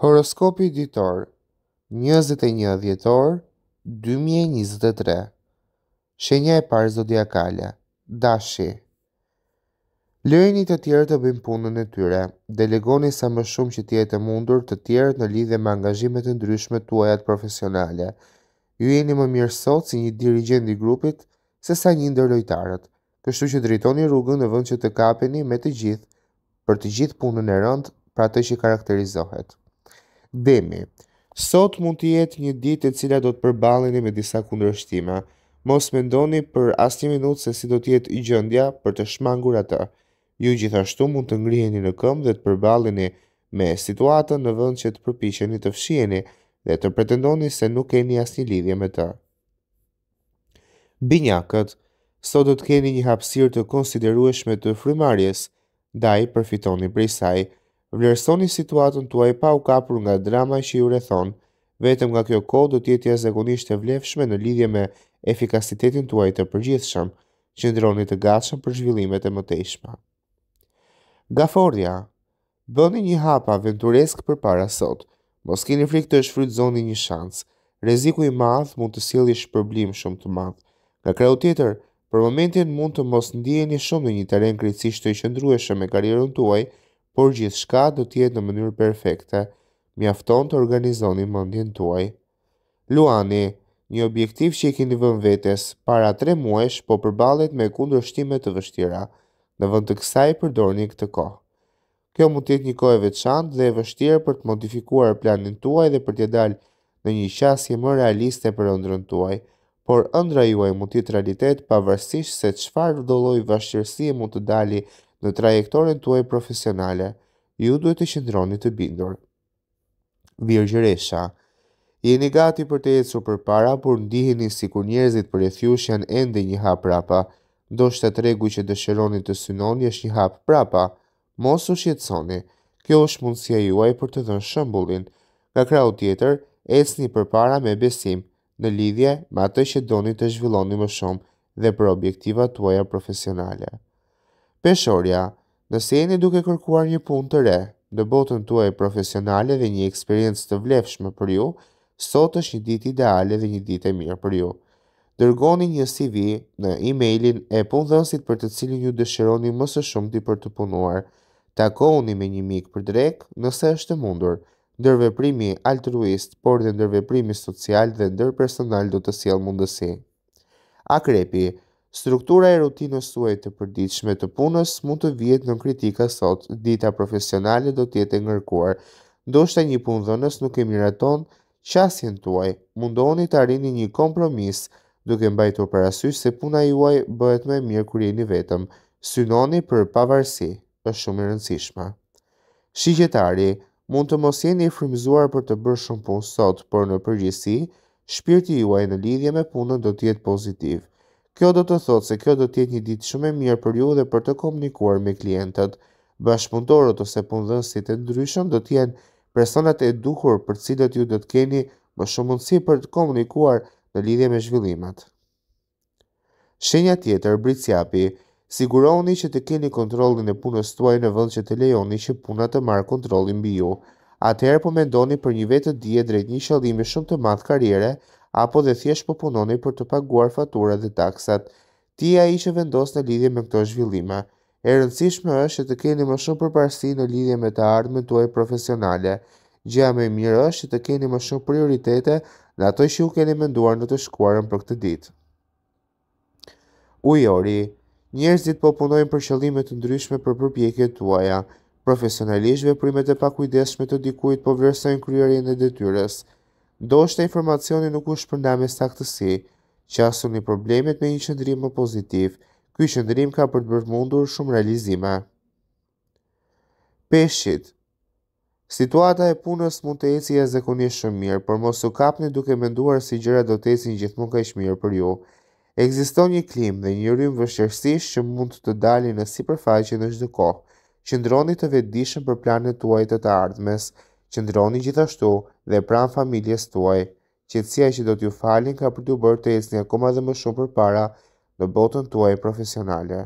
Horoskopi ditor 21 dhjetor 2023 Shenja e parë zodiakale Dashi Lëreni të tjerë të bëjmë punën e tyre. Delegoni sa më shumë që tjetë mundur të tjerët në lidhje me angazhimet e ndryshme uajat profesionale. Ju jeni më mirë sot si një dirigent i grupit se sa një ndër lojtarët. Kështu që drejtoni rrugën në vend që të kapeni me të gjithë për të gjithë punën e rëndë pra të që karakterizohet. Demi. Sot mund të jetë një ditë e cila do të përballeni me disa kundërshtime. Mos mendoni për asnjë minutë se si do të jetë gjendja për të shmangur atë. Ju gjithashtu mund të ngriheni në këmbë dhe të përballeni me situatën në vend që të përpiqeni të fshiheni dhe të pretendoni se nuk keni asnjë lidhje me të. Binjakët sot do të keni një hapësirë të konsiderueshme të frymarrjes, ndaj përfitoni prej saj vlerësoni situatën tuaj pa u kapur nga drama që ju rrethon. Vetëm nga kjo kohë do të jetë jashtëzakonisht e vlefshme në lidhje me efikasitetin tuaj të përgjithshëm. Qëndroni të gatshëm për zhvillimet e mëtejshme. Gafordja Bëni një hap aventuresk për para sot. Mos keni frikë të shfrytëzoni një shans. Reziku i madh mund të sjellë shpërblim shumë të madh. Nga krau tjetër, për momentin mund të mos ndiheni shumë në një teren krejtësisht të qëndrueshëm me karrierën tuaj, por gjithë shka do tjetë në mënyrë perfekte, mjafton të organizoni mëndjen tuaj. Luani, një objektiv që i keni vën vetes, para tre muesh, po përbalet me kundrështime të vështira, në vënd të kësaj përdor një këtë kohë. Kjo mund tjetë një kohë e veçantë dhe e vështirë për të modifikuar planin tuaj dhe për të dalë në një qasje më realiste për ëndrën tuaj, por ëndra juaj mund tjetë realitet pavarësisht se qfar do vështirësie mund të dali në trajektorin tuaj profesionale, ju duhet të qëndroni të bindur. Virgjëresha Jeni gati për të ecur për para, por ndiheni si kur njerëzit për e thjush janë ende një hap prapa. Do shtë të regu që dëshëroni të synoni është një hap prapa. Mos u shqetsoni, kjo është mundësia juaj për të dhënë shëmbullin. Nga krau tjetër, esni për para me besim, në lidhje ma të që doni të zhvilloni më shumë dhe për objektiva tuaja profesionale. Peshorja, nëse jeni duke kërkuar një punë të re, në botën tuaj profesionale dhe një eksperiencë të vlefshme për ju, sot është një ditë ideale dhe një ditë e mirë për ju. Dërgoni një CV në emailin e dhënësit për të cilin ju dëshironi më së shumti për të punuar. Takohuni me një mik për drek nëse është e mundur. Ndërveprimi altruist, por dhe ndërveprimi social dhe ndërpersonal do të sjellë mundësi. Akrepi, Struktura e rutinës suaj të përditshme të punës mund të vjetë në kritika sot. Dita profesionale do të jetë ngarkuar. Ndoshta një pundhënës nuk e miraton qasjen tuaj. Mundoni të arrini një kompromis, duke mbajtur parasysh se puna juaj bëhet më mirë kur jeni vetëm. Synoni për pavarësi, është shumë e rëndësishme. Shigjetari mund të mos jeni i frymzuar për të bërë shumë punë sot, por në përgjithësi, shpirti juaj në lidhje me punën do të jetë pozitiv. Kjo do të thotë se kjo do të jetë një ditë shumë e mirë për ju dhe për të komunikuar me klientët. Bashkëpunëtorët ose punëdhënësit e ndryshëm do të jenë personat e duhur për cilët ju do të keni më shumë mundësi për të komunikuar në lidhje me zhvillimet. Shenja tjetër Britsiapi, sigurohuni që të keni kontrollin e punës tuaj në vend që të lejoni që puna të marrë kontrollin mbi ju. Atëherë po mendoni për një vetë dije drejt një qëllimi shumë të madh karriere, apo dhe thjesht po punoni për të paguar faturat dhe taksat. Ti ja i që vendos në lidhje me këto zhvillime. E rëndësishme është që të keni më shumë përparësi në lidhje me të ardhmen tuaj profesionale. Gjëja më mirë është që të keni më shumë prioritete në ato që ju keni menduar në të shkuarën për këtë ditë. Ujori, njerëzit po punojnë për qëllime të ndryshme për përpjekjet tuaja. Profesionalisht veprimet e pakujdeshme të dikujt po vlerësojnë kryerjen e detyrës. Do është e informacioni nuk është përnda me saktësi, që asu një problemet me një qëndrim më pozitiv, këj qëndrim ka për të bërë mundur shumë realizime. Peshqit Situata e punës mund të eci e zekonje shumë mirë, për mos u kapni duke menduar si gjera do të eci një gjithmon ka ishë mirë për ju. Egziston një klim dhe një rrim vështërsisht që mund të dali në si përfaqin në gjithë kohë, që ndroni të vedishën për planet tuaj të të ardhmes, qëndroni gjithashtu dhe pran familjes tuaj. Qetësia që do t'ju falin ka për t'ju bërë të ecni akoma dhe më shumë përpara në botën tuaj profesionale.